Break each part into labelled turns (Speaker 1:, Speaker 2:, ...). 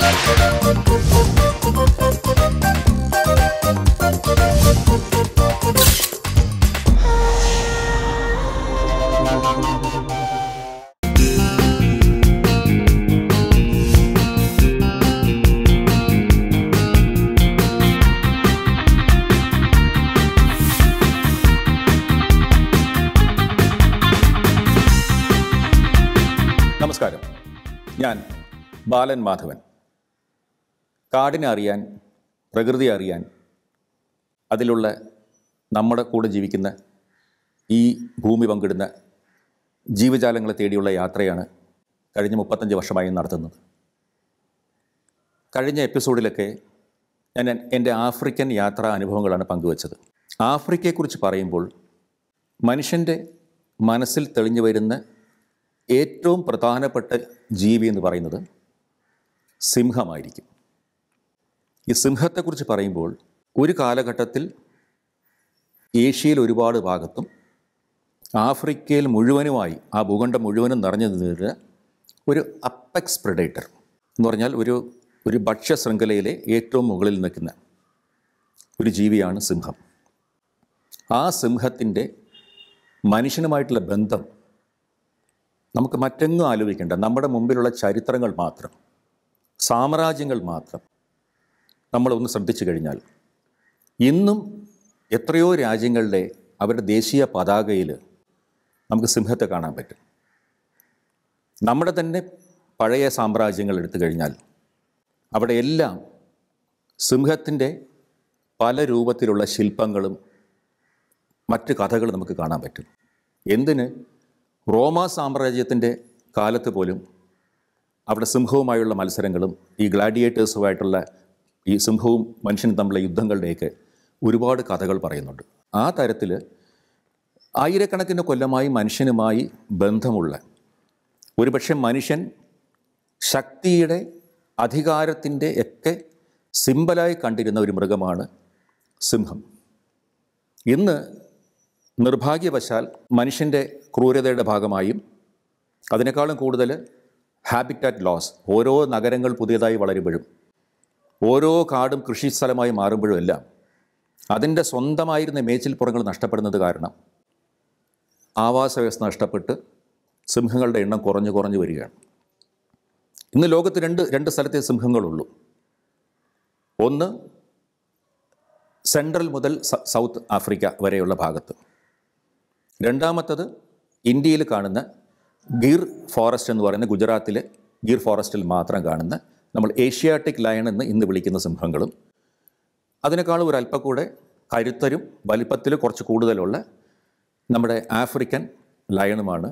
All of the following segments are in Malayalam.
Speaker 1: Thank ബാലൻ മാധവൻ കാടിനെ അറിയാൻ പ്രകൃതി അറിയാൻ അതിലുള്ള നമ്മുടെ കൂടെ ജീവിക്കുന്ന ഈ ഭൂമി പങ്കിടുന്ന ജീവജാലങ്ങളെ തേടിയുള്ള യാത്രയാണ് കഴിഞ്ഞ മുപ്പത്തഞ്ച് വർഷമായി നടത്തുന്നത് കഴിഞ്ഞ എപ്പിസോഡിലൊക്കെ ഞാൻ എൻ്റെ ആഫ്രിക്കൻ യാത്രാ അനുഭവങ്ങളാണ് പങ്കുവച്ചത് ആഫ്രിക്കയെക്കുറിച്ച് പറയുമ്പോൾ മനുഷ്യൻ്റെ മനസ്സിൽ തെളിഞ്ഞു വരുന്ന ഏറ്റവും പ്രധാനപ്പെട്ട ജീവി എന്ന് പറയുന്നത് സിംഹമായിരിക്കും ഈ സിംഹത്തെക്കുറിച്ച് പറയുമ്പോൾ ഒരു കാലഘട്ടത്തിൽ ഏഷ്യയിൽ ഒരുപാട് ഭാഗത്തും ആഫ്രിക്കയിൽ മുഴുവനുമായി ആ ഭൂഖണ്ഡം മുഴുവനും നിറഞ്ഞു നിന്നിരുന്ന ഒരു അപ്പെക്സ് പ്രെഡേറ്റർ എന്ന് പറഞ്ഞാൽ ഒരു ഒരു ഭക്ഷ്യ ശൃംഖലയിലെ ഏറ്റവും മുകളിൽ നിൽക്കുന്ന ഒരു ജീവിയാണ് സിംഹം ആ സിംഹത്തിൻ്റെ മനുഷ്യനുമായിട്ടുള്ള ബന്ധം നമുക്ക് മറ്റെങ്ങും ആലോചിക്കേണ്ട നമ്മുടെ മുമ്പിലുള്ള ചരിത്രങ്ങൾ മാത്രം സാമ്രാജ്യങ്ങൾ മാത്രം നമ്മളൊന്ന് ശ്രദ്ധിച്ചു കഴിഞ്ഞാൽ ഇന്നും എത്രയോ രാജ്യങ്ങളുടെ അവരുടെ ദേശീയ പതാകയിൽ നമുക്ക് സിംഹത്തെ കാണാൻ പറ്റും നമ്മുടെ തന്നെ പഴയ സാമ്രാജ്യങ്ങൾ എടുത്തു കഴിഞ്ഞാൽ അവിടെ എല്ലാം സിംഹത്തിൻ്റെ പല രൂപത്തിലുള്ള ശില്പങ്ങളും മറ്റ് കഥകളും നമുക്ക് കാണാൻ പറ്റും എന്തിന് റോമാ സാമ്രാജ്യത്തിൻ്റെ കാലത്ത് പോലും അവിടെ സിംഹവുമായുള്ള മത്സരങ്ങളും ഈ ഗ്ലാഡിയേറ്റേഴ്സുമായിട്ടുള്ള ഈ സിംഹവും മനുഷ്യനും തമ്മിലെ യുദ്ധങ്ങളുടെയൊക്കെ ഒരുപാട് കഥകൾ പറയുന്നുണ്ട് ആ തരത്തിൽ ആയിരക്കണക്കിന് കൊല്ലമായി മനുഷ്യനുമായി ബന്ധമുള്ള ഒരുപക്ഷെ മനുഷ്യൻ ശക്തിയുടെ അധികാരത്തിൻ്റെ ഒക്കെ സിമ്പലായി കണ്ടിരുന്ന ഒരു മൃഗമാണ് സിംഹം ഇന്ന് നിർഭാഗ്യവശാൽ മനുഷ്യൻ്റെ ക്രൂരതയുടെ ഭാഗമായും അതിനേക്കാളും കൂടുതൽ ഹാബിറ്റാറ്റ് ലോസ് ഓരോ നഗരങ്ങൾ പുതിയതായി വളരുമ്പോഴും ഓരോ കാടും കൃഷിസ്ഥലമായി മാറുമ്പോഴും എല്ലാം അതിൻ്റെ സ്വന്തമായിരുന്ന മേച്ചിൽപ്പുറങ്ങൾ നഷ്ടപ്പെടുന്നത് കാരണം ആവാസ വ്യവസ്ഥ നഷ്ടപ്പെട്ട് സിംഹങ്ങളുടെ എണ്ണം കുറഞ്ഞു കുറഞ്ഞു വരികയാണ് ഇന്ന് ലോകത്ത് രണ്ട് രണ്ട് സ്ഥലത്തെ സിംഹങ്ങളുള്ളൂ ഒന്ന് സെൻട്രൽ മുതൽ സൗത്ത് ആഫ്രിക്ക വരെയുള്ള ഭാഗത്ത് രണ്ടാമത്തത് ഇന്ത്യയിൽ കാണുന്ന ഗീർ ഫോറസ്റ്റ് എന്ന് പറയുന്ന ഗുജറാത്തിലെ ഗീർ ഫോറസ്റ്റിൽ മാത്രം കാണുന്ന നമ്മൾ ഏഷ്യാറ്റിക് ലയൺ എന്ന് ഇന്ന് വിളിക്കുന്ന സിംഹങ്ങളും അതിനേക്കാളും ഒരു കൂടെ കരുത്തരും വലിപ്പത്തിൽ കുറച്ച് കൂടുതലുള്ള നമ്മുടെ ആഫ്രിക്കൻ ലയണുമാണ്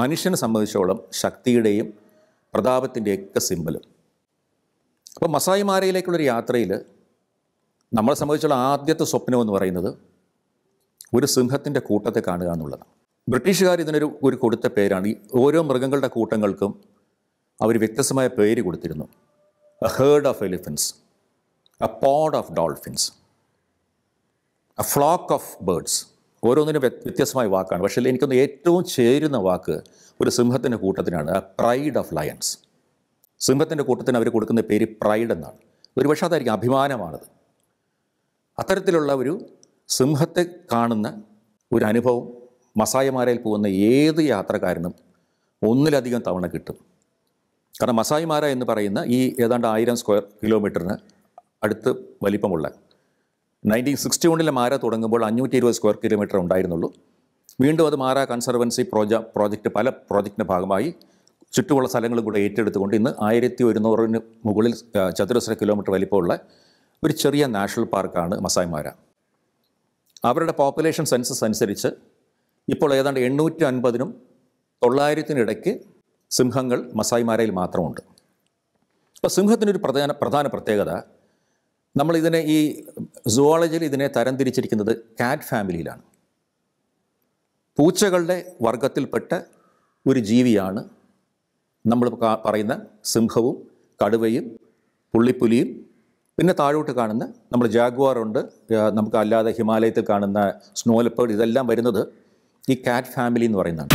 Speaker 1: മനുഷ്യനെ സംബന്ധിച്ചോളം ശക്തിയുടെയും പ്രതാപത്തിൻ്റെയൊക്കെ സിമ്പലും അപ്പോൾ മസായിമാരയിലേക്കുള്ളൊരു യാത്രയിൽ നമ്മളെ സംബന്ധിച്ചുള്ള ആദ്യത്തെ സ്വപ്നം എന്ന് പറയുന്നത് ഒരു സിംഹത്തിൻ്റെ കൂട്ടത്തെ കാണുക എന്നുള്ളതാണ് ബ്രിട്ടീഷുകാർ ഇതിനൊരു ഒരു കൊടുത്ത പേരാണ് ഈ ഓരോ മൃഗങ്ങളുടെ കൂട്ടങ്ങൾക്കും അവർ വ്യത്യസ്തമായ പേര് കൊടുത്തിരുന്നു a herd of elephants a pod of dolphins a flock of birds ഓരോന്നിനും വ്യത്യസ്തമായ വാക്കാണ് പക്ഷേ എനിക്കൊന്ന് ഏറ്റവും ചേരുന്ന വാക്ക് ഒരു സിംഹത്തിൻ്റെ കൂട്ടത്തിനാണ് പ്രൈഡ് ഓഫ് ലയൻസ് സിംഹത്തിൻ്റെ കൂട്ടത്തിന് അവർ കൊടുക്കുന്ന പേര് പ്രൈഡ് എന്നാണ് ഒരുപക്ഷെ അതായിരിക്കും അഭിമാനമാണത് അത്തരത്തിലുള്ള ഒരു സിംഹത്തെ കാണുന്ന ഒരു അനുഭവം മസായിമാരയിൽ പോകുന്ന ഏത് യാത്രക്കാരനും ഒന്നിലധികം തവണ കിട്ടും കാരണം മസായിമാര എന്ന് പറയുന്ന ഈ ഏതാണ്ട് ആയിരം സ്ക്വയർ കിലോമീറ്ററിന് അടുത്ത് വലിപ്പമുള്ള നയൻറ്റീൻ സിക്സ്റ്റി വണ്ണിലെ മാര തുടങ്ങുമ്പോൾ അഞ്ഞൂറ്റി ഇരുപത് സ്ക്വയർ കിലോമീറ്റർ ഉണ്ടായിരുന്നുള്ളൂ വീണ്ടും അത് മാറ കൺസർവൻസി പ്രോജ പ്രോജക്റ്റ് പല പ്രോജക്റ്റിൻ്റെ ഭാഗമായി ചുറ്റുമുള്ള സ്ഥലങ്ങളും കൂടെ ഏറ്റെടുത്തുകൊണ്ട് ഇന്ന് ആയിരത്തി ഒരുന്നൂറിന് മുകളിൽ ചതുരശ്ര കിലോമീറ്റർ വലിപ്പമുള്ള ഒരു ചെറിയ നാഷണൽ പാർക്കാണ് മസായ്മാര അവരുടെ പോപ്പുലേഷൻ സെൻസസ് അനുസരിച്ച് ഇപ്പോൾ ഏതാണ്ട് എണ്ണൂറ്റി അൻപതിനും തൊള്ളായിരത്തിനിടയ്ക്ക് സിംഹങ്ങൾ മസായിമാരയിൽ മാത്രമുണ്ട് അപ്പോൾ സിംഹത്തിനൊരു പ്രധാന പ്രധാന പ്രത്യേകത നമ്മളിതിനെ ഈ സുവോളജിയിൽ ഇതിനെ തരംതിരിച്ചിരിക്കുന്നത് കാറ്റ് ഫാമിലിയിലാണ് പൂച്ചകളുടെ വർഗത്തിൽപ്പെട്ട ഒരു ജീവിയാണ് നമ്മൾ പറയുന്ന സിംഹവും കടുവയും പുള്ളിപ്പുലിയും പിന്നെ താഴോട്ട് കാണുന്ന നമ്മൾ ജാഗ്വാറുണ്ട് നമുക്ക് അല്ലാതെ ഹിമാലയത്തിൽ കാണുന്ന സ്നോ ഇതെല്ലാം വരുന്നത് ഈ കാറ്റ് ഫാമിലി എന്ന് പറയുന്നതാണ്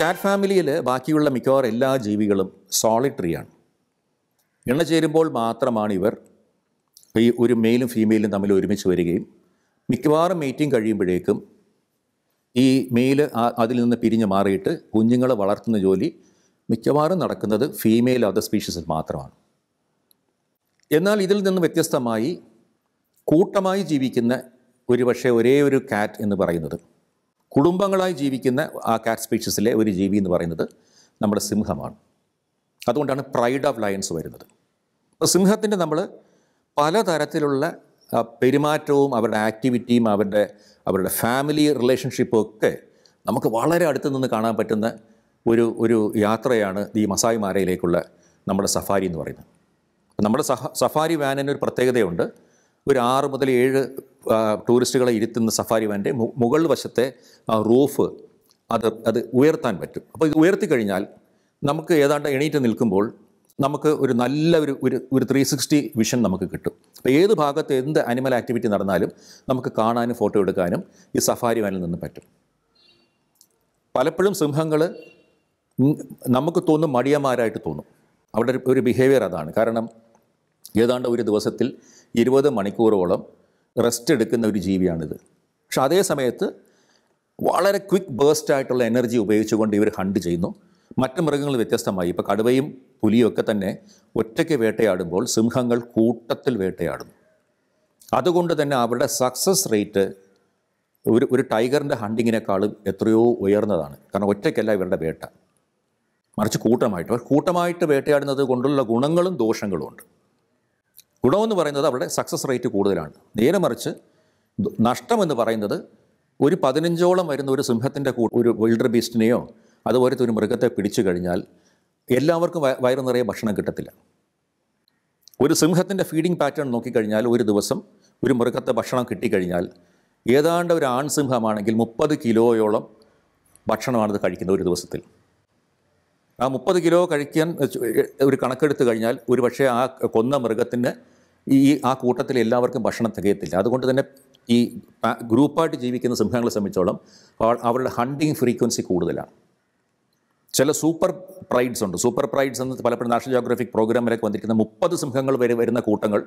Speaker 1: കാറ്റ് ഫാമിലിയിൽ ബാക്കിയുള്ള മിക്കവാറും എല്ലാ ജീവികളും ഇണ ചേരുമ്പോൾ മാത്രമാണ് ഇവർ ഈ ഒരു മെയിലും ഫീമെയിലും തമ്മിൽ ഒരുമിച്ച് വരികയും മിക്കവാറും മീറ്റിംഗ് കഴിയുമ്പോഴേക്കും ഈ മെയിൽ അതിൽ നിന്ന് പിരിഞ്ഞ് മാറിയിട്ട് കുഞ്ഞുങ്ങളെ വളർത്തുന്ന ജോലി മിക്കവാറും നടക്കുന്നത് ഫീമെയിൽ അതർ സ്പീഷീസിൽ മാത്രമാണ് എന്നാൽ ഇതിൽ നിന്ന് വ്യത്യസ്തമായി കൂട്ടമായി ജീവിക്കുന്ന ഒരുപക്ഷെ ഒരേ ഒരു കാറ്റ് എന്ന് പറയുന്നത് കുടുംബങ്ങളായി ജീവിക്കുന്ന ആ കാറ്റ് സ്പീഷീസിലെ ഒരു ജീവി എന്ന് പറയുന്നത് നമ്മുടെ സിംഹമാണ് അതുകൊണ്ടാണ് പ്രൈഡ് ഓഫ് ലയൻസ് വരുന്നത് അപ്പോൾ സിംഹത്തിൻ്റെ നമ്മൾ പലതരത്തിലുള്ള പെരുമാറ്റവും അവരുടെ ആക്ടിവിറ്റിയും അവരുടെ അവരുടെ ഫാമിലി റിലേഷൻഷിപ്പും ഒക്കെ നമുക്ക് വളരെ അടുത്ത് നിന്ന് കാണാൻ പറ്റുന്ന ഒരു ഒരു യാത്രയാണ് ഈ മസായി മാരയിലേക്കുള്ള നമ്മുടെ സഫാരി എന്ന് പറയുന്നത് നമ്മുടെ സഫ സഫാരി വാനിന് ഒരു പ്രത്യേകതയുണ്ട് ഒരു ആറ് മുതൽ ഏഴ് ടൂറിസ്റ്റുകളെ ഇരുത്തുന്ന സഫാരി വാൻ്റെ മുകൾ വശത്തെ ആ റൂഫ് അത് അത് ഉയർത്താൻ പറ്റും അപ്പോൾ ഇത് ഉയർത്തി കഴിഞ്ഞാൽ നമുക്ക് ഏതാണ്ട് എണീറ്റ് നിൽക്കുമ്പോൾ നമുക്ക് ഒരു നല്ല ഒരു ഒരു ഒരു ത്രീ സിക്സ്റ്റി വിഷൻ നമുക്ക് കിട്ടും അപ്പോൾ ഏത് ഭാഗത്ത് എന്ത് അനിമൽ ആക്ടിവിറ്റി നടന്നാലും നമുക്ക് കാണാനും ഫോട്ടോ എടുക്കാനും ഈ സഫാരി വാനിൽ നിന്ന് പറ്റും പലപ്പോഴും സിംഹങ്ങൾ നമുക്ക് തോന്നും മടിയന്മാരായിട്ട് തോന്നും അവരുടെ ഒരു ബിഹേവിയർ അതാണ് കാരണം ഏതാണ്ട് ഒരു ദിവസത്തിൽ ഇരുപത് മണിക്കൂറോളം റെസ്റ്റ് എടുക്കുന്ന ഒരു ജീവിയാണിത് പക്ഷെ അതേ സമയത്ത് വളരെ ക്വിക്ക് ബേസ്റ്റ് ആയിട്ടുള്ള എനർജി ഉപയോഗിച്ചുകൊണ്ട് ഇവർ ഹണ്ട് ചെയ്യുന്നു മറ്റ് മൃഗങ്ങൾ വ്യത്യസ്തമായി ഇപ്പോൾ കടുവയും പുലിയൊക്കെ തന്നെ ഒറ്റയ്ക്ക് വേട്ടയാടുമ്പോൾ സിംഹങ്ങൾ കൂട്ടത്തിൽ വേട്ടയാടുന്നു അതുകൊണ്ട് തന്നെ അവരുടെ സക്സസ് റേറ്റ് ഒരു ഒരു ടൈഗറിൻ്റെ ഹണ്ടിങ്ങിനേക്കാളും എത്രയോ ഉയർന്നതാണ് കാരണം ഒറ്റയ്ക്കല്ല ഇവരുടെ വേട്ട മറിച്ച് കൂട്ടമായിട്ട് കൂട്ടമായിട്ട് വേട്ടയാടുന്നത് കൊണ്ടുള്ള ഗുണങ്ങളും ദോഷങ്ങളും ഉണ്ട് ഗുണമെന്ന് പറയുന്നത് അവരുടെ സക്സസ് റേറ്റ് കൂടുതലാണ് നേരെ മറിച്ച് നഷ്ടമെന്ന് പറയുന്നത് ഒരു പതിനഞ്ചോളം വരുന്ന ഒരു സിംഹത്തിൻ്റെ ഒരു വിൽഡർ ബീസ്റ്റിനെയോ അതുപോലത്തെ ഒരു മൃഗത്തെ പിടിച്ചു കഴിഞ്ഞാൽ എല്ലാവർക്കും വയറു നിറയെ ഭക്ഷണം കിട്ടത്തില്ല ഒരു സിംഹത്തിൻ്റെ ഫീഡിംഗ് പാറ്റേൺ നോക്കിക്കഴിഞ്ഞാൽ ഒരു ദിവസം ഒരു മൃഗത്തെ ഭക്ഷണം കിട്ടിക്കഴിഞ്ഞാൽ ഏതാണ്ട് ഒരു ആൺസിംഹമാണെങ്കിൽ മുപ്പത് കിലോയോളം ഭക്ഷണമാണത് കഴിക്കുന്നത് ഒരു ദിവസത്തിൽ ആ മുപ്പത് കിലോ കഴിക്കാൻ ഒരു കണക്കെടുത്ത് കഴിഞ്ഞാൽ ഒരു പക്ഷേ ആ കൊന്ന മൃഗത്തിന് ഈ ആ കൂട്ടത്തിൽ എല്ലാവർക്കും ഭക്ഷണം തികയത്തില്ല അതുകൊണ്ട് തന്നെ ഈ ഗ്രൂപ്പായിട്ട് ജീവിക്കുന്ന സിംഹങ്ങളെ സംബന്ധിച്ചോളം അവരുടെ ഹണ്ടിങ് ഫ്രീക്വൻസി കൂടുതലാണ് ചില സൂപ്പർ പ്രൈഡ്സ് ഉണ്ട് സൂപ്പർ പ്രൈഡ്സ് എന്ന് പലപ്പോഴും നാഷണൽ ജോഗ്രഫിക് പ്രോഗ്രാമിലൊക്കെ വന്നിരിക്കുന്ന മുപ്പത് സിംഹങ്ങൾ വരെ വരുന്ന കൂട്ടങ്ങൾ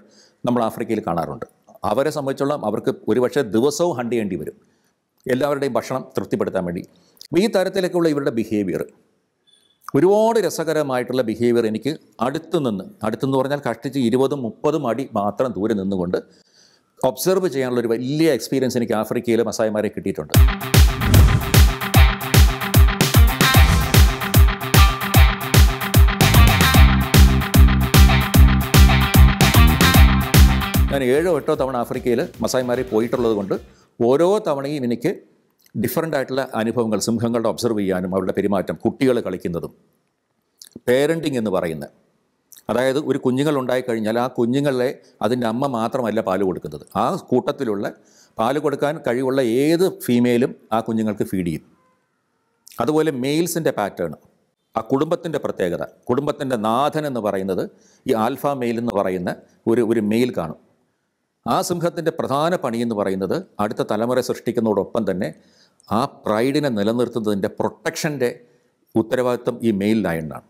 Speaker 1: നമ്മൾ ആഫ്രിക്കയിൽ കാണാറുണ്ട് അവരെ സംബന്ധിച്ചോളം അവർക്ക് ഒരുപക്ഷെ ദിവസവും ഹണ്ട് ചെയ്യേണ്ടി വരും എല്ലാവരുടെയും ഭക്ഷണം തൃപ്തിപ്പെടുത്താൻ വേണ്ടി ഈ തരത്തിലേക്കുള്ള ഇവരുടെ ബിഹേവിയർ ഒരുപാട് രസകരമായിട്ടുള്ള ബിഹേവിയർ എനിക്ക് അടുത്ത് നിന്ന് അടുത്തെന്ന് പറഞ്ഞാൽ കഷ്ടിച്ച് ഇരുപതും മുപ്പതും അടി മാത്രം ദൂരെ നിന്നുകൊണ്ട് ഒബ്സർവ് ചെയ്യാനുള്ള ഒരു വലിയ എക്സ്പീരിയൻസ് എനിക്ക് ആഫ്രിക്കയിലെ മസായിമാരെ കിട്ടിയിട്ടുണ്ട് ഞാൻ ഏഴോ എട്ടോ തവണ ആഫ്രിക്കയിൽ മസായിമാരെ പോയിട്ടുള്ളത് കൊണ്ട് ഓരോ തവണയും എനിക്ക് ഡിഫറെൻ്റ് ആയിട്ടുള്ള അനുഭവങ്ങൾ സിംഹങ്ങളുടെ ഒബ്സർവ് ചെയ്യാനും അവരുടെ പെരുമാറ്റം കുട്ടികൾ കളിക്കുന്നതും പേരൻറ്റിങ് എന്ന് പറയുന്നത് അതായത് ഒരു കുഞ്ഞുങ്ങൾ ഉണ്ടായിക്കഴിഞ്ഞാൽ ആ കുഞ്ഞുങ്ങളെ അതിൻ്റെ അമ്മ മാത്രമല്ല പാല് കൊടുക്കുന്നത് ആ കൂട്ടത്തിലുള്ള പാല് കൊടുക്കാൻ കഴിവുള്ള ഏത് ഫീമെയിലും ആ കുഞ്ഞുങ്ങൾക്ക് ഫീഡ് ചെയ്യും അതുപോലെ മെയിൽസിൻ്റെ പാറ്റേൺ ആ കുടുംബത്തിൻ്റെ പ്രത്യേകത കുടുംബത്തിൻ്റെ നാഥൻ എന്ന് പറയുന്നത് ഈ ആൽഫ മെയിൽ എന്ന് പറയുന്ന ഒരു ഒരു മെയിൽ കാണും ആ സിംഹത്തിൻ്റെ പ്രധാന പണിയെന്ന് പറയുന്നത് അടുത്ത തലമുറ സൃഷ്ടിക്കുന്നതോടൊപ്പം തന്നെ ആ പ്രൈഡിനെ നിലനിർത്തുന്നതിൻ്റെ പ്രൊട്ടക്ഷൻ്റെ ഉത്തരവാദിത്വം ഈ മെയിൽ ലയണിനാണ്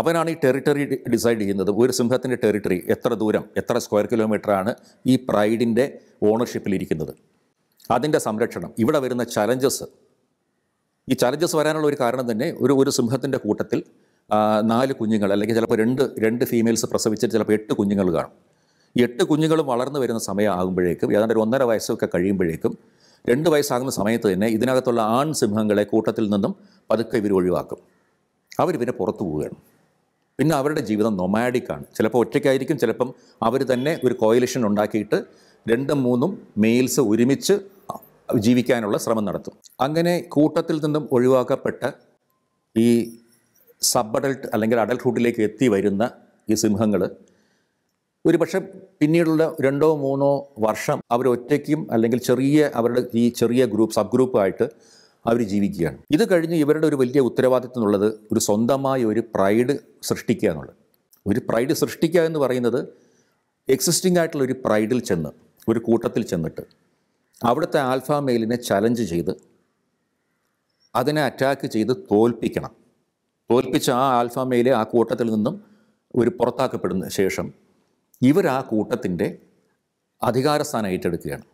Speaker 1: അവനാണ് ഈ ടെറിട്ടറി ഡിസൈഡ് ചെയ്യുന്നത് ഒരു സിംഹത്തിൻ്റെ ടെറിട്ടറി എത്ര ദൂരം എത്ര സ്ക്വയർ കിലോമീറ്ററാണ് ഈ പ്രൈഡിൻ്റെ ഓണർഷിപ്പിലിരിക്കുന്നത് അതിൻ്റെ സംരക്ഷണം ഇവിടെ വരുന്ന ചലഞ്ചസ് ഈ ചലഞ്ചസ് വരാനുള്ള ഒരു കാരണം തന്നെ ഒരു ഒരു സിംഹത്തിൻ്റെ കൂട്ടത്തിൽ നാല് കുഞ്ഞുങ്ങൾ അല്ലെങ്കിൽ ചിലപ്പോൾ രണ്ട് രണ്ട് ഫീമെയിൽസ് പ്രസവിച്ചിട്ട് ചിലപ്പോൾ എട്ട് കുഞ്ഞുങ്ങൾ കാണും എട്ട് കുഞ്ഞുങ്ങളും വളർന്നു വരുന്ന സമയമാകുമ്പോഴേക്കും ഏതാണ്ട് ഒരു ഒന്നര വയസ്സൊക്കെ കഴിയുമ്പോഴേക്കും രണ്ട് വയസ്സാകുന്ന സമയത്ത് തന്നെ ഇതിനകത്തുള്ള ആൺ സിംഹങ്ങളെ കൂട്ടത്തിൽ നിന്നും പതുക്കെ ഇവർ ഒഴിവാക്കും അവർ പിന്നെ പുറത്തു പോവുകയാണ് പിന്നെ അവരുടെ ജീവിതം നൊമാഡിക്കാണ് ചിലപ്പോൾ ഒറ്റയ്ക്കായിരിക്കും ചിലപ്പം അവർ തന്നെ ഒരു കോയിലിഷൻ ഉണ്ടാക്കിയിട്ട് രണ്ടും മൂന്നും മെയിൽസ് ഒരുമിച്ച് ജീവിക്കാനുള്ള ശ്രമം നടത്തും അങ്ങനെ കൂട്ടത്തിൽ നിന്നും ഒഴിവാക്കപ്പെട്ട ഈ സബ് അഡൽട്ട് അല്ലെങ്കിൽ അഡൽട്ട്ഹുഡിലേക്ക് എത്തി വരുന്ന ഈ സിംഹങ്ങൾ ഒരു പക്ഷേ പിന്നീടുള്ള രണ്ടോ മൂന്നോ വർഷം അവർ ഒറ്റയ്ക്കും അല്ലെങ്കിൽ ചെറിയ അവരുടെ ഈ ചെറിയ ഗ്രൂപ്പ് സബ് ഗ്രൂപ്പായിട്ട് അവർ ജീവിക്കുകയാണ് ഇത് കഴിഞ്ഞ് ഇവരുടെ ഒരു വലിയ ഉത്തരവാദിത്വം എന്നുള്ളത് ഒരു സ്വന്തമായ ഒരു പ്രൈഡ് സൃഷ്ടിക്കുക എന്നുള്ളത് ഒരു പ്രൈഡ് സൃഷ്ടിക്കുക എന്ന് പറയുന്നത് എക്സിസ്റ്റിംഗ് ആയിട്ടുള്ള ഒരു പ്രൈഡിൽ ചെന്ന് ഒരു കൂട്ടത്തിൽ ചെന്നിട്ട് അവിടുത്തെ ആൽഫ മെയിലിനെ ചലഞ്ച് ചെയ്ത് അതിനെ അറ്റാക്ക് ചെയ്ത് തോൽപ്പിക്കണം തോൽപ്പിച്ച ആ ആൽഫ മെയിലെ ആ കൂട്ടത്തിൽ നിന്നും ഒരു പുറത്താക്കപ്പെടുന്ന ശേഷം ഇവർ ആ കൂട്ടത്തിൻ്റെ അധികാരസ്ഥാനം ഏറ്റെടുക്കുകയാണ്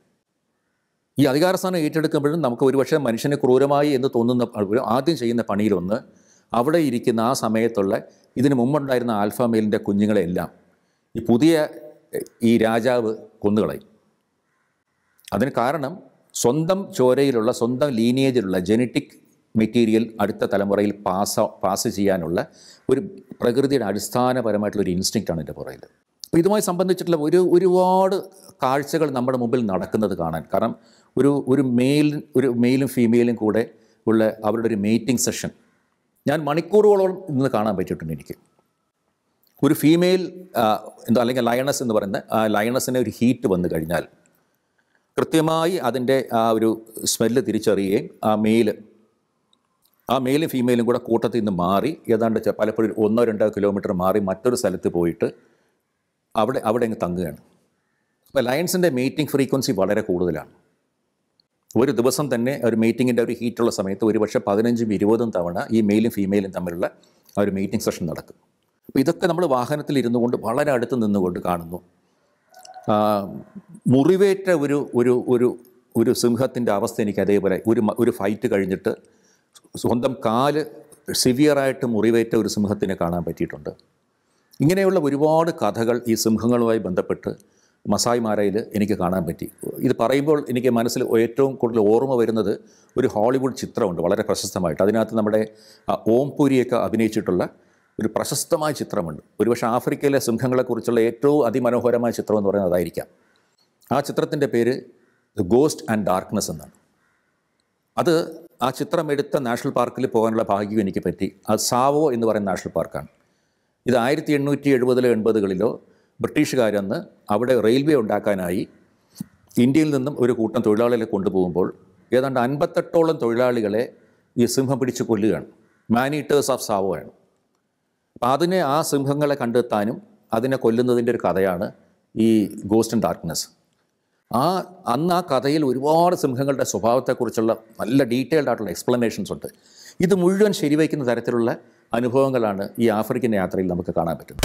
Speaker 1: ഈ അധികാരസ്ഥാനം ഏറ്റെടുക്കുമ്പോഴും നമുക്ക് ഒരുപക്ഷെ മനുഷ്യന് ക്രൂരമായി എന്ന് തോന്നുന്ന ആദ്യം ചെയ്യുന്ന പണിയിലൊന്ന് അവിടെ ഇരിക്കുന്ന ആ സമയത്തുള്ള ഇതിന് മുമ്പുണ്ടായിരുന്ന ആൽഫാമെയിലിൻ്റെ കുഞ്ഞുങ്ങളെല്ലാം ഈ പുതിയ ഈ രാജാവ് കൊന്നുകളയും അതിന് കാരണം സ്വന്തം ചോരയിലുള്ള സ്വന്തം ലീനിയേജിലുള്ള ജനറ്റിക് മെറ്റീരിയൽ അടുത്ത തലമുറയിൽ പാസ് പാസ് ചെയ്യാനുള്ള ഒരു പ്രകൃതിയുടെ അടിസ്ഥാനപരമായിട്ടുള്ള ഒരു ഇൻസ്റ്റിങ്റ്റാണ് എൻ്റെ പുറയിൽ ഇതുമായി സംബന്ധിച്ചിട്ടുള്ള ഒരു ഒരുപാട് കാഴ്ചകൾ നമ്മുടെ മുമ്പിൽ നടക്കുന്നത് കാണാൻ കാരണം ഒരു ഒരു മെയിൽ ഒരു മെയിലും ഫീമെയിലും കൂടെ ഉള്ള അവരുടെ ഒരു മീറ്റിംഗ് സെഷൻ ഞാൻ മണിക്കൂറുകളോളം ഇന്ന് കാണാൻ പറ്റിയിട്ടുണ്ട് എനിക്ക് ഒരു ഫീമെയിൽ എന്താ അല്ലെങ്കിൽ ലയണസ് എന്ന് പറയുന്ന ആ ലയണസിന് ഒരു ഹീറ്റ് വന്നു കഴിഞ്ഞാൽ കൃത്യമായി അതിൻ്റെ ആ ഒരു സ്മെല്ല് തിരിച്ചറിയുകയും ആ മെയില് ആ മെയിലും ഫീമെയിലും കൂടെ കൂട്ടത്തിൽ നിന്ന് മാറി ഏതാണ്ട് പലപ്പോഴും ഒന്നോ രണ്ടോ കിലോമീറ്റർ മാറി മറ്റൊരു സ്ഥലത്ത് പോയിട്ട് അവിടെ അവിടെ അങ്ങ് തങ്ങുകയാണ് അപ്പോൾ ലയൻസിൻ്റെ മീറ്റിംഗ് ഫ്രീക്വൻസി വളരെ കൂടുതലാണ് ഒരു ദിവസം തന്നെ ഒരു മീറ്റിങ്ങിൻ്റെ ഒരു ഹീറ്റുള്ള സമയത്ത് ഒരുപക്ഷെ പതിനഞ്ചും ഇരുപതും തവണ ഈ മെയിലും ഫീമെയിലും തമ്മിലുള്ള ആ ഒരു മീറ്റിംഗ് സെഷൻ നടക്കും അപ്പോൾ ഇതൊക്കെ നമ്മൾ വാഹനത്തിൽ ഇരുന്നു കൊണ്ട് വളരെ അടുത്ത് നിന്നുകൊണ്ട് കാണുന്നു മുറിവേറ്റ ഒരു ഒരു ഒരു ഒരു സിംഹത്തിൻ്റെ അവസ്ഥ എനിക്ക് അതേപോലെ ഒരു ഒരു ഫൈറ്റ് കഴിഞ്ഞിട്ട് സ്വന്തം കാല് സിവിയറായിട്ട് മുറിവേറ്റ ഒരു സിംഹത്തിനെ കാണാൻ പറ്റിയിട്ടുണ്ട് ഇങ്ങനെയുള്ള ഒരുപാട് കഥകൾ ഈ സിംഹങ്ങളുമായി ബന്ധപ്പെട്ട് മസായ് മാരയിൽ എനിക്ക് കാണാൻ പറ്റി ഇത് പറയുമ്പോൾ എനിക്ക് മനസ്സിൽ ഏറ്റവും കൂടുതൽ ഓർമ്മ വരുന്നത് ഒരു ഹോളിവുഡ് ചിത്രമുണ്ട് വളരെ പ്രശസ്തമായിട്ട് അതിനകത്ത് നമ്മുടെ ഓം പുരിയൊക്കെ അഭിനയിച്ചിട്ടുള്ള ഒരു പ്രശസ്തമായ ചിത്രമുണ്ട് ഒരുപക്ഷെ ആഫ്രിക്കയിലെ സിംഹങ്ങളെക്കുറിച്ചുള്ള ഏറ്റവും അതിമനോഹരമായ ചിത്രം എന്ന് പറയുന്നത് അതായിരിക്കാം ആ ചിത്രത്തിൻ്റെ പേര് ദ ഗോസ്റ്റ് ആൻഡ് ഡാർക്ക്നെസ് എന്നാണ് അത് ആ ചിത്രം എടുത്ത നാഷണൽ പാർക്കിൽ പോകാനുള്ള ഭാഗ്യം എനിക്ക് പറ്റി അത് സാവോ എന്ന് പറയുന്ന നാഷണൽ പാർക്കാണ് ഇത് ആയിരത്തി എണ്ണൂറ്റി എഴുപതിലോ എൺപതുകളിലോ ബ്രിട്ടീഷുകാരന്ന് അവിടെ റെയിൽവേ ഉണ്ടാക്കാനായി ഇന്ത്യയിൽ നിന്നും ഒരു കൂട്ടം തൊഴിലാളികളെ കൊണ്ടുപോകുമ്പോൾ ഏതാണ്ട് അൻപത്തെട്ടോളം തൊഴിലാളികളെ ഈ സിംഹം പിടിച്ച് കൊല്ലുകയാണ് മാനീറ്റേഴ്സ് ഓഫ് സാവോയാണ് അപ്പം അതിനെ ആ സിംഹങ്ങളെ കണ്ടെത്താനും അതിനെ കൊല്ലുന്നതിൻ്റെ ഒരു കഥയാണ് ഈ ഗോസ്റ്റ് ആൻഡ് ഡാർക്ക്നെസ് ആ അന്ന് ആ കഥയിൽ ഒരുപാട് സിംഹങ്ങളുടെ സ്വഭാവത്തെക്കുറിച്ചുള്ള നല്ല ഡീറ്റെയിൽഡ് ആയിട്ടുള്ള എക്സ്പ്ലനേഷൻസ് ഉണ്ട് ഇത് മുഴുവൻ ശരിവയ്ക്കുന്ന തരത്തിലുള്ള അനുഭവങ്ങളാണ് ഈ ആഫ്രിക്കൻ യാത്രയിൽ നമുക്ക് കാണാൻ പറ്റുന്നത്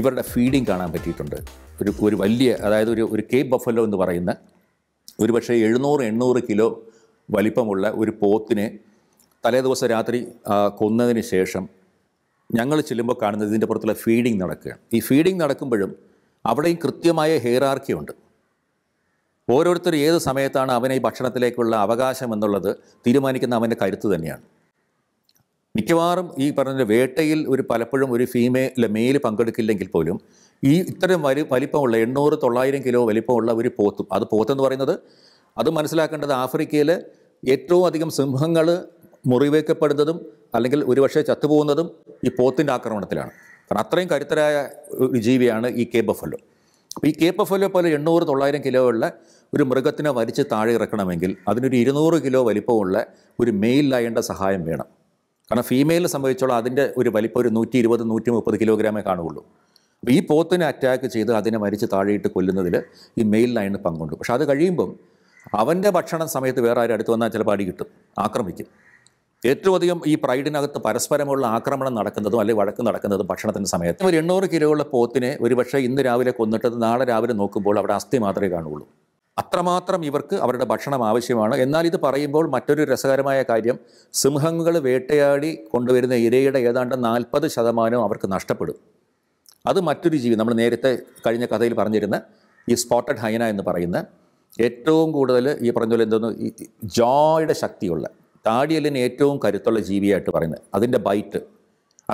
Speaker 1: ഇവരുടെ ഫീഡിങ് കാണാൻ പറ്റിയിട്ടുണ്ട് ഒരു ഒരു വലിയ അതായത് ഒരു ഒരു കേപ്പ് ബഫലോ എന്ന് പറയുന്ന പക്ഷേ എഴുന്നൂറ് എണ്ണൂറ് കിലോ വലിപ്പമുള്ള ഒരു പോത്തിനെ തലേ ദിവസം രാത്രി കൊന്നതിന് ശേഷം ഞങ്ങൾ ചെല്ലുമ്പോൾ കാണുന്നത് ഇതിൻ്റെ പുറത്തുള്ള ഫീഡിങ് നടക്കുകയാണ് ഈ ഫീഡിങ് നടക്കുമ്പോഴും അവിടെയും കൃത്യമായ ഹെയറാർക്കി ഉണ്ട് ഓരോരുത്തർ ഏത് സമയത്താണ് അവനെ ഈ ഭക്ഷണത്തിലേക്കുള്ള അവകാശം എന്നുള്ളത് തീരുമാനിക്കുന്ന അവൻ്റെ കരുത്ത് തന്നെയാണ് മിക്കവാറും ഈ പറഞ്ഞ വേട്ടയിൽ ഒരു പലപ്പോഴും ഒരു ഫീമെയിൽ മെയിൽ പങ്കെടുക്കില്ലെങ്കിൽ പോലും ഈ ഇത്തരം വലി വലിപ്പമുള്ള എണ്ണൂറ് തൊള്ളായിരം കിലോ വലിപ്പമുള്ള ഒരു പോത്തും അത് പോത്തെന്ന് പറയുന്നത് അത് മനസ്സിലാക്കേണ്ടത് ആഫ്രിക്കയിൽ ഏറ്റവും അധികം സിംഹങ്ങൾ മുറിവേക്കപ്പെടുന്നതും അല്ലെങ്കിൽ ഒരുപക്ഷെ ചത്തുപോകുന്നതും ഈ പോത്തിൻ്റെ ആക്രമണത്തിലാണ് കാരണം അത്രയും കരുത്തരായ ഒരു ജീവിയാണ് ഈ കേപ്പ് ഫല്ലോ അപ്പോൾ ഈ കേപ്പ് ഫല്ലോ പോലെ എണ്ണൂറ് തൊള്ളായിരം കിലോ ഉള്ള ഒരു മൃഗത്തിനെ വലിച്ച് താഴെ ഇറക്കണമെങ്കിൽ അതിനൊരു ഇരുന്നൂറ് കിലോ വലിപ്പമുള്ള ഒരു മെയിൽ ലയൻ്റെ സഹായം വേണം കാരണം ഫീമെയിലിനെ സംബന്ധിച്ചോളം അതിൻ്റെ ഒരു വലിപ്പം ഒരു നൂറ്റി ഇരുപത് നൂറ്റി മുപ്പത് കിലോഗ്രാമേ കാണുകയുള്ളൂ അപ്പോൾ ഈ പോത്തിനെ അറ്റാക്ക് ചെയ്ത് അതിനെ മരിച്ച് താഴെയിട്ട് കൊല്ലുന്നതിൽ ഈ മെയിൽ ലൈനിന് പങ്കുണ്ട് പക്ഷേ അത് കഴിയുമ്പം അവൻ്റെ ഭക്ഷണം സമയത്ത് വേറെ ആരും അടുത്ത് വന്നാൽ ചിലപ്പോൾ അടി കിട്ടും ആക്രമിക്കും ഏറ്റവും അധികം ഈ പ്രൈഡിനകത്ത് പരസ്പരമുള്ള ആക്രമണം നടക്കുന്നതും അല്ലെങ്കിൽ വഴക്ക് നടക്കുന്നതും ഭക്ഷണത്തിൻ്റെ സമയത്ത് ഒരു എണ്ണൂറ് കിലോയുള്ള പോത്തിനെ ഒരുപക്ഷെ ഇന്ന് രാവിലെ കൊന്നിട്ടത് നാളെ രാവിലെ നോക്കുമ്പോൾ അവിടെ അസ്ഥി മാത്രമേ കാണുള്ളൂ അത്രമാത്രം ഇവർക്ക് അവരുടെ ഭക്ഷണം ആവശ്യമാണ് എന്നാൽ ഇത് പറയുമ്പോൾ മറ്റൊരു രസകരമായ കാര്യം സിംഹങ്ങൾ വേട്ടയാടി കൊണ്ടുവരുന്ന ഇരയുടെ ഏതാണ്ട് നാൽപ്പത് ശതമാനവും അവർക്ക് നഷ്ടപ്പെടും അത് മറ്റൊരു ജീവി നമ്മൾ നേരത്തെ കഴിഞ്ഞ കഥയിൽ പറഞ്ഞിരുന്ന ഈ സ്പോട്ടഡ് ഹൈന എന്ന് പറയുന്ന ഏറ്റവും കൂടുതൽ ഈ പറഞ്ഞ പോലെ എന്തോന്ന് ഈ ജോയുടെ ശക്തിയുള്ള താടിയല്ലിന് ഏറ്റവും കരുത്തുള്ള ജീവിയായിട്ട് പറയുന്നത് അതിൻ്റെ ബൈറ്റ്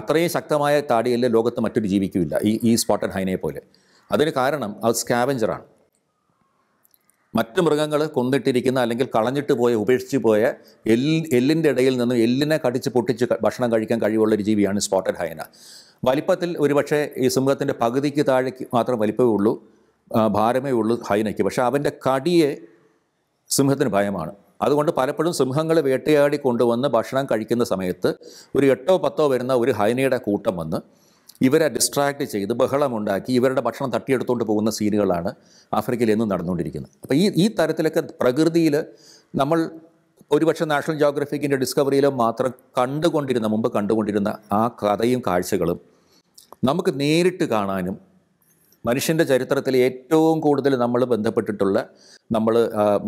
Speaker 1: അത്രയും ശക്തമായ താടിയല് ലോകത്ത് മറ്റൊരു ജീവിക്കുമില്ല ഈ ഈ സ്പോട്ടഡ് ഹൈനയെ പോലെ അതിന് കാരണം അത് സ്കാവഞ്ചറാണ് മറ്റ് മൃഗങ്ങൾ കൊന്നിട്ടിരിക്കുന്ന അല്ലെങ്കിൽ കളഞ്ഞിട്ട് പോയ ഉപേക്ഷിച്ച് പോയ എല് എല്ലിൻ്റെ ഇടയിൽ നിന്നും എല്ലിനെ കടിച്ച് പൊട്ടിച്ച് ഭക്ഷണം കഴിക്കാൻ കഴിവുള്ള ഒരു ജീവിയാണ് സ്പോട്ടഡ് ഹൈന വലിപ്പത്തിൽ ഒരുപക്ഷെ ഈ സിംഹത്തിൻ്റെ പകുതിക്ക് താഴേക്ക് മാത്രം വലിപ്പമേ ഉള്ളൂ ഭാരമേ ഉള്ളൂ ഹൈനയ്ക്ക് പക്ഷേ അവൻ്റെ കടിയെ സിംഹത്തിന് ഭയമാണ് അതുകൊണ്ട് പലപ്പോഴും സിംഹങ്ങൾ വേട്ടയാടി കൊണ്ടുവന്ന് ഭക്ഷണം കഴിക്കുന്ന സമയത്ത് ഒരു എട്ടോ പത്തോ വരുന്ന ഒരു ഹൈനയുടെ കൂട്ടം വന്ന് ഇവരെ ഡിസ്ട്രാക്ട് ചെയ്ത് ബഹളമുണ്ടാക്കി ഇവരുടെ ഭക്ഷണം തട്ടിയെടുത്തുകൊണ്ട് പോകുന്ന സീനുകളാണ് ആഫ്രിക്കയിൽ എന്നും നടന്നുകൊണ്ടിരിക്കുന്നത് അപ്പോൾ ഈ ഈ തരത്തിലൊക്കെ പ്രകൃതിയിൽ നമ്മൾ ഒരുപക്ഷെ നാഷണൽ ജോഗ്രഫിക്കിൻ്റെ ഡിസ്കവറിയിലും മാത്രം കണ്ടുകൊണ്ടിരുന്ന മുമ്പ് കണ്ടുകൊണ്ടിരുന്ന ആ കഥയും കാഴ്ചകളും നമുക്ക് നേരിട്ട് കാണാനും മനുഷ്യൻ്റെ ചരിത്രത്തിൽ ഏറ്റവും കൂടുതൽ നമ്മൾ ബന്ധപ്പെട്ടിട്ടുള്ള നമ്മൾ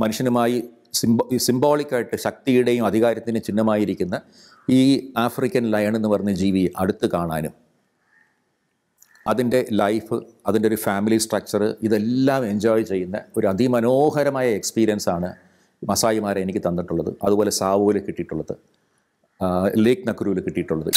Speaker 1: മനുഷ്യനുമായി സിംബോ സിംബോളിക്കായിട്ട് ശക്തിയുടെയും അധികാരത്തിൻ്റെയും ചിഹ്നമായിരിക്കുന്ന ഈ ആഫ്രിക്കൻ ലയൺ എന്ന് പറഞ്ഞ ജീവി അടുത്ത് കാണാനും അതിൻ്റെ ലൈഫ് അതിൻ്റെ ഒരു ഫാമിലി സ്ട്രക്ചർ ഇതെല്ലാം എൻജോയ് ചെയ്യുന്ന ഒരു അതിമനോഹരമായ എക്സ്പീരിയൻസ് ആണ് മസായിമാരെ എനിക്ക് തന്നിട്ടുള്ളത് അതുപോലെ സാവുവിൽ കിട്ടിയിട്ടുള്ളത് ലേക്ക് നക്രൂവിൽ കിട്ടിയിട്ടുള്ളത്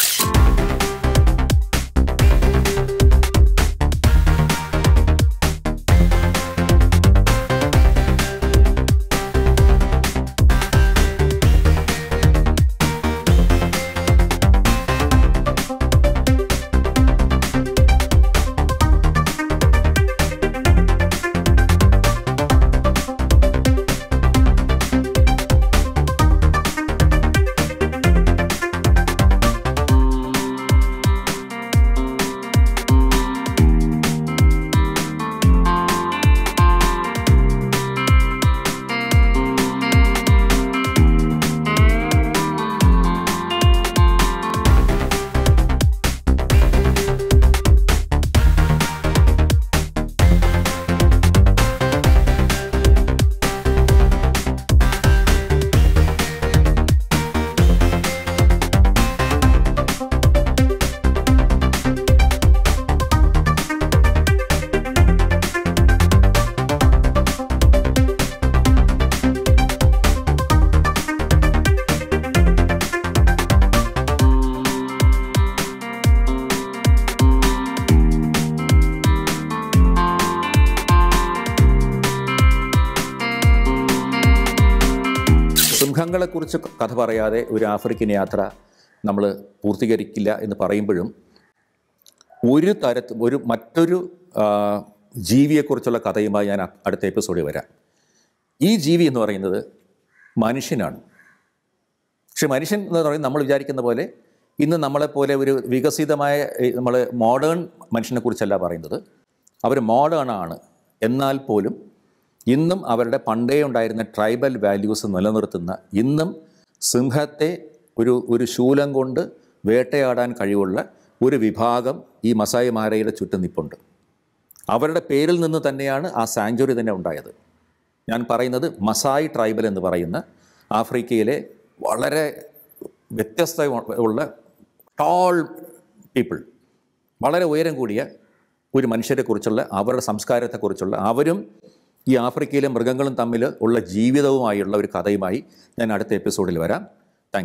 Speaker 1: കഥ പറയാതെ ഒരു ആഫ്രിക്കൻ യാത്ര നമ്മൾ പൂർത്തീകരിക്കില്ല എന്ന് പറയുമ്പോഴും ഒരു തരത്തിൽ ഒരു മറ്റൊരു ജീവിയെക്കുറിച്ചുള്ള കഥയുമായി ഞാൻ അടുത്ത എപ്പിസോഡിൽ വരാം ഈ ജീവി എന്ന് പറയുന്നത് മനുഷ്യനാണ് പക്ഷെ മനുഷ്യൻ എന്ന് പറയുന്നത് നമ്മൾ വിചാരിക്കുന്ന പോലെ ഇന്ന് നമ്മളെപ്പോലെ ഒരു വികസിതമായ നമ്മൾ മോഡേൺ മനുഷ്യനെക്കുറിച്ചല്ല പറയുന്നത് അവർ മോഡേൺ ആണ് എന്നാൽ പോലും ഇന്നും അവരുടെ പണ്ടേ ഉണ്ടായിരുന്ന ട്രൈബൽ വാല്യൂസ് നിലനിർത്തുന്ന ഇന്നും സിംഹത്തെ ഒരു ഒരു ശൂലം കൊണ്ട് വേട്ടയാടാൻ കഴിവുള്ള ഒരു വിഭാഗം ഈ മസായി ചുറ്റും നിപ്പുണ്ട് അവരുടെ പേരിൽ നിന്ന് തന്നെയാണ് ആ സാങ്ച്വറി തന്നെ ഉണ്ടായത് ഞാൻ പറയുന്നത് മസായി ട്രൈബൽ എന്ന് പറയുന്ന ആഫ്രിക്കയിലെ വളരെ വ്യത്യസ്ത ഉള്ള ടോൾ പീപ്പിൾ വളരെ ഉയരം കൂടിയ ഒരു മനുഷ്യരെക്കുറിച്ചുള്ള അവരുടെ സംസ്കാരത്തെക്കുറിച്ചുള്ള അവരും ഈ ആഫ്രിക്കയിലെ മൃഗങ്ങളും തമ്മിൽ ഉള്ള ജീവിതവുമായുള്ള ഒരു കഥയുമായി ഞാൻ അടുത്ത എപ്പിസോഡിൽ വരാം താങ്ക്